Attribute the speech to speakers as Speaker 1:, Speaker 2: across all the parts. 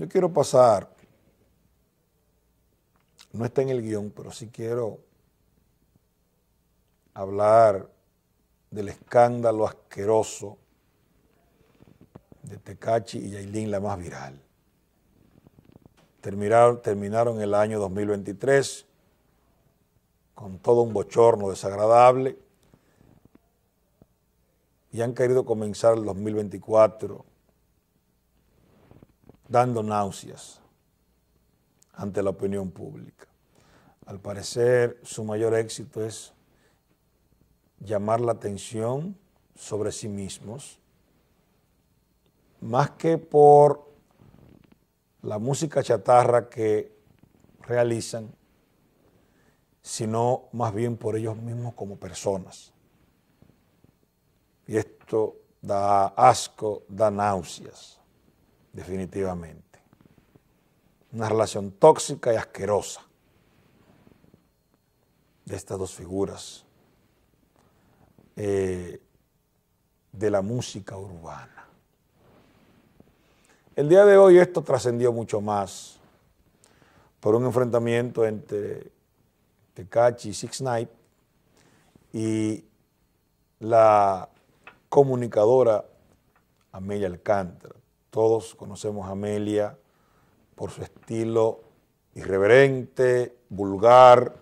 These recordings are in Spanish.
Speaker 1: Yo quiero pasar, no está en el guión, pero sí quiero hablar del escándalo asqueroso de Tecachi y Yailin, la más viral. Terminaron, terminaron el año 2023 con todo un bochorno desagradable y han querido comenzar el 2024 dando náuseas ante la opinión pública. Al parecer, su mayor éxito es llamar la atención sobre sí mismos, más que por la música chatarra que realizan, sino más bien por ellos mismos como personas. Y esto da asco, da náuseas definitivamente. Una relación tóxica y asquerosa de estas dos figuras eh, de la música urbana. El día de hoy esto trascendió mucho más por un enfrentamiento entre Tecachi y Six Night y la comunicadora Amelia Alcántara. Todos conocemos a Amelia por su estilo irreverente, vulgar,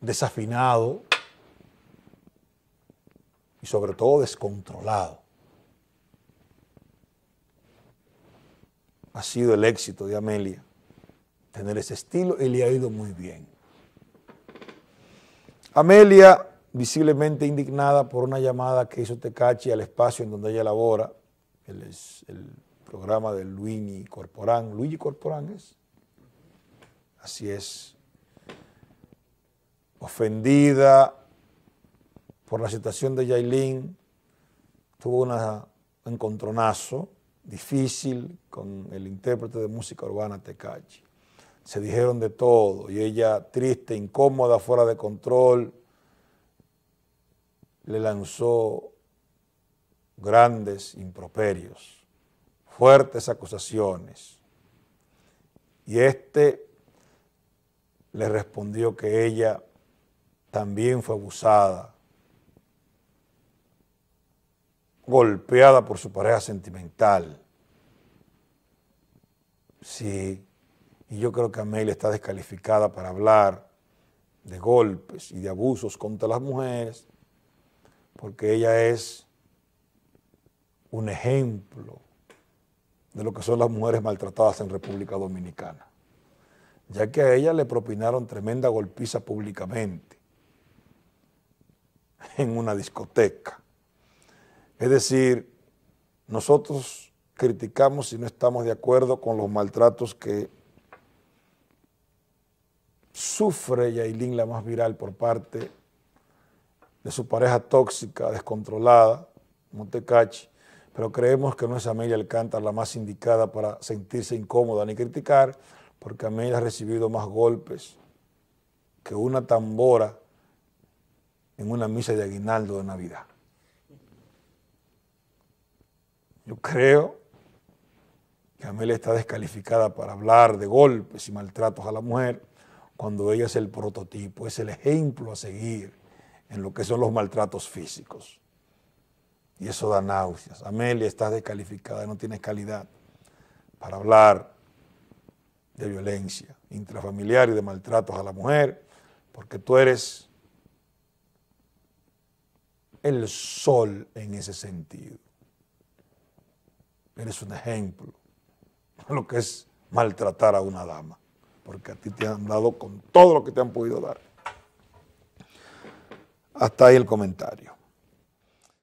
Speaker 1: desafinado y sobre todo descontrolado. Ha sido el éxito de Amelia tener ese estilo y le ha ido muy bien. Amelia, visiblemente indignada por una llamada que hizo Tecachi al espacio en donde ella labora, el, programa de Luigi Corporán. Luigi Corporán es. Así es. Ofendida por la situación de Yailin, tuvo un encontronazo difícil con el intérprete de música urbana Tecachi. Se dijeron de todo y ella triste, incómoda, fuera de control, le lanzó grandes improperios, fuertes acusaciones. Y este le respondió que ella también fue abusada, golpeada por su pareja sentimental. Sí, y yo creo que Amelia está descalificada para hablar de golpes y de abusos contra las mujeres, porque ella es un ejemplo de lo que son las mujeres maltratadas en República Dominicana, ya que a ella le propinaron tremenda golpiza públicamente en una discoteca. Es decir, nosotros criticamos si no estamos de acuerdo con los maltratos que sufre Yailin, la más viral, por parte de su pareja tóxica, descontrolada, Montecachi, pero creemos que no es Amelia Alcántara la más indicada para sentirse incómoda ni criticar, porque Amelia ha recibido más golpes que una tambora en una misa de aguinaldo de Navidad. Yo creo que Amelia está descalificada para hablar de golpes y maltratos a la mujer cuando ella es el prototipo, es el ejemplo a seguir en lo que son los maltratos físicos. Y eso da náuseas. Amelia, estás descalificada, no tienes calidad para hablar de violencia intrafamiliar y de maltratos a la mujer, porque tú eres el sol en ese sentido. Eres un ejemplo de lo que es maltratar a una dama, porque a ti te han dado con todo lo que te han podido dar. Hasta ahí el comentario.